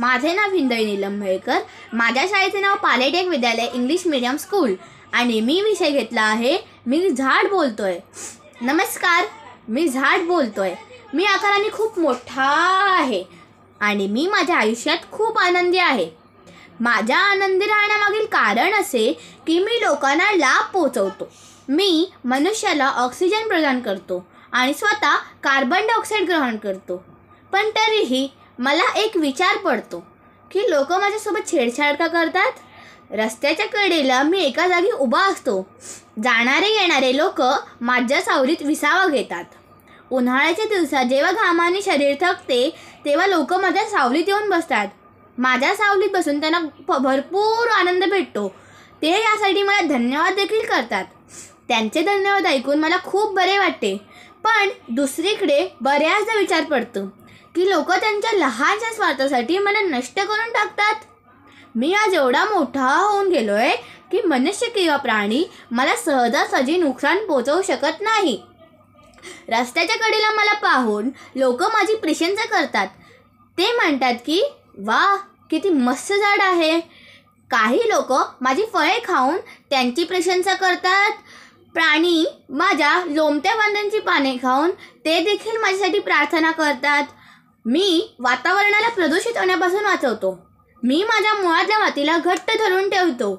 माझे नाव हिंदय नीलम भयकर माझ्या शाळेचे नाव पालेटेक विद्यालय इंग्लिश मीडियम स्कूल आणि मी विषय घेतला आहे मी झाड बोलतोय नमस्कार मी झाड बोलतोय मी आकाराने खूप मोठा आहे आणि मी माझ्या आयुष्यात खूप आनंदी आहे माझ्या आनंदी राहण्यामागील कारण असे की मी लोकांना लाभ पोचवतो मी मनुष्याला ऑक्सिजन प्रदान करतो आणि स्वतः कार्बन डायऑक्साईड ग्रहण करतो पण तरीही मला एक विचार पडतो की लोक माझ्यासोबत छेडछाड का करतात रस्त्याच्या कडेला मी एका जागी उभा असतो जाणारे येणारे लोक माझ्या सावलीत विसावा घेतात उन्हाळ्याच्या दिवसात जेव्हा घामाने शरीर थकते तेव्हा लोक माझ्या सावलीत येऊन बसतात माझ्या सावलीत बसून त्यांना भरपूर आनंद भेटतो ते यासाठी मला धन्यवाद देखील करतात त्यांचे धन्यवाद ऐकून मला खूप बरे वाटते पण दुसरीकडे बऱ्याचदा विचार पडतो की लोक त्यांच्या लहानशा स्वार्थासाठी मला नष्ट करून टाकतात मी आज एवढा मोठा होऊन गेलोय की मनुष्य किंवा प्राणी मला सहजासहजी नुकसान पोचवू शकत नाही रस्त्याच्या कडेला मला पाहून लोक माझी प्रशंसा करतात ते म्हणतात की वा किती मस्त झाड आहे काही लोक माझी फळे खाऊन त्यांची प्रशंसा करतात प्राणी माझ्या लोमत्या बांधांची पाने खाऊन ते देखील माझ्यासाठी प्रार्थना करतात मी वातावरणाला प्रदूषित होण्यापासून वाचवतो मी माझ्या मुळातल्या मातीला घट्ट धरून ठेवतो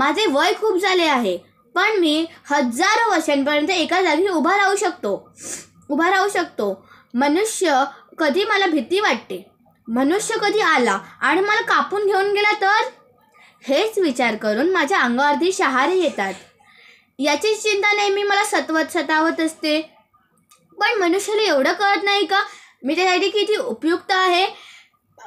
माझे वय खूप झाले आहे पण मी हजारो वर्षांपर्यंत एका जागी उभा राहू शकतो उभा राहू शकतो मनुष्य कधी मला भीती वाटते मनुष्य कधी आला आणि मला कापून घेऊन गेला तर हेच विचार करून माझ्या अंगावरती शहारे येतात याची चिंता मी मला सतवत सतावत असते पण मनुष्याला एवढं कळत नाही का मी त्यासाठी किती उपयुक्त आहे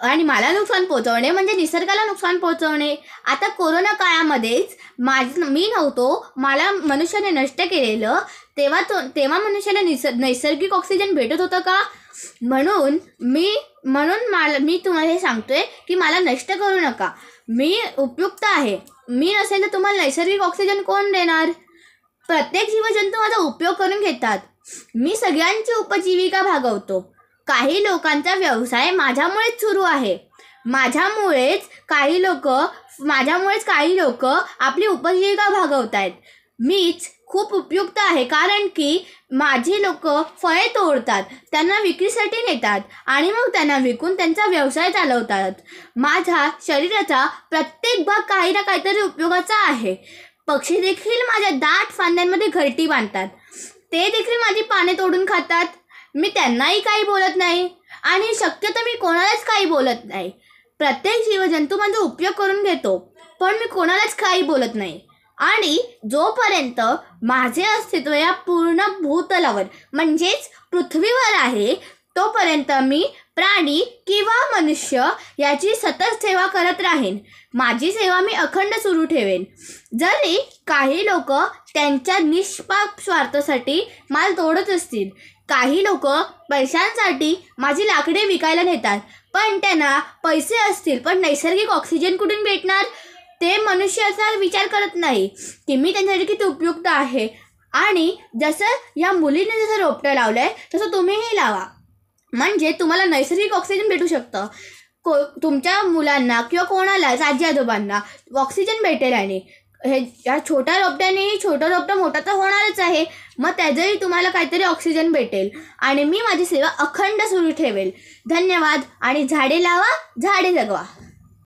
आणि मला नुकसान पोहोचवणे म्हणजे निसर्गाला नुकसान पोहोचवणे आता कोरोना काळामध्येच माझ मी नव्हतो मला मनुष्याने नष्ट केलेलं तेव्हा तो तेव्हा मनुष्याला निसर्ग नैसर्गिक ऑक्सिजन भेटत होतं का म्हणून मी म्हणून मला मी तुम्हाला हे सांगतोय की मला नष्ट करू नका मी उपयुक्त आहे मी नसेल तर तुम्हाला नैसर्गिक ऑक्सिजन कोण देणार प्रत्येक जीवजंतू माझा उपयोग करून घेतात मी सगळ्यांची उपजीविका भागवतो काही लोकांचा व्यवसाय माझ्यामुळेच सुरू आहे माझ्यामुळेच काही लोक माझ्यामुळेच काही लोक आपली उपजीविका भागवत आहेत मीच खूप उपयुक्त आहे कारण की माझी लोक फळे तोडतात त्यांना विक्रीसाठी नेतात आणि मग त्यांना विकून त्यांचा व्यवसाय चालवतात माझ्या शरीराचा प्रत्येक भाग काही ना काहीतरी उपयोगाचा आहे पक्षी देखील माझ्या दाट फांद्यांमध्ये घरटी बांधतात ते देखील माझी पाने तोडून खातात मी त्यांनाही काही बोलत नाही आणि शक्यतो मी कोणालाच काही बोलत नाही प्रत्येक जीवजंतू माझा उपयोग करून घेतो पण मी कोणालाच काही बोलत नाही आणि जोपर्यंत माझे अस्तित्व या पूर्ण भूतलावर म्हणजेच पृथ्वीवर आहे तोपर्यंत मी प्राणी किंवा मनुष्य याची सतत सेवा करत राहीन माझी सेवा मी अखंड सुरू ठेवेन जरी काही लोक त्यांच्या निष्पाप स्वार्थासाठी माल तोडत असतील काही लोक पैशांसाठी माझी लाकडे विकायला नेतात पण त्यांना पैसे असतील पण नैसर्गिक ऑक्सिजन कुठून भेटणार ते मनुष्य असा विचार करत नाही की मी त्यांच्यासाठी किती उपयुक्त आहे आणि जसं या मुलीने जसं रोपटं लावलं आहे तसं तुम्हीही लावा म्हणजे तुम्हाला नैसर्गिक ऑक्सिजन भेटू शकतं को तुमच्या मुलांना किंवा कोणालाच आजी आजोबांना ऑक्सिजन भेटेल आणि हे या छोट्या रोपट्याने छोटा रोपटा मोठा तर होणारच आहे मग त्याचंही तुम्हाला काहीतरी ऑक्सिजन भेटेल आणि मी माझी सेवा अखंड सुरू ठेवेल धन्यवाद आणि झाडे लावा झाडे जगवा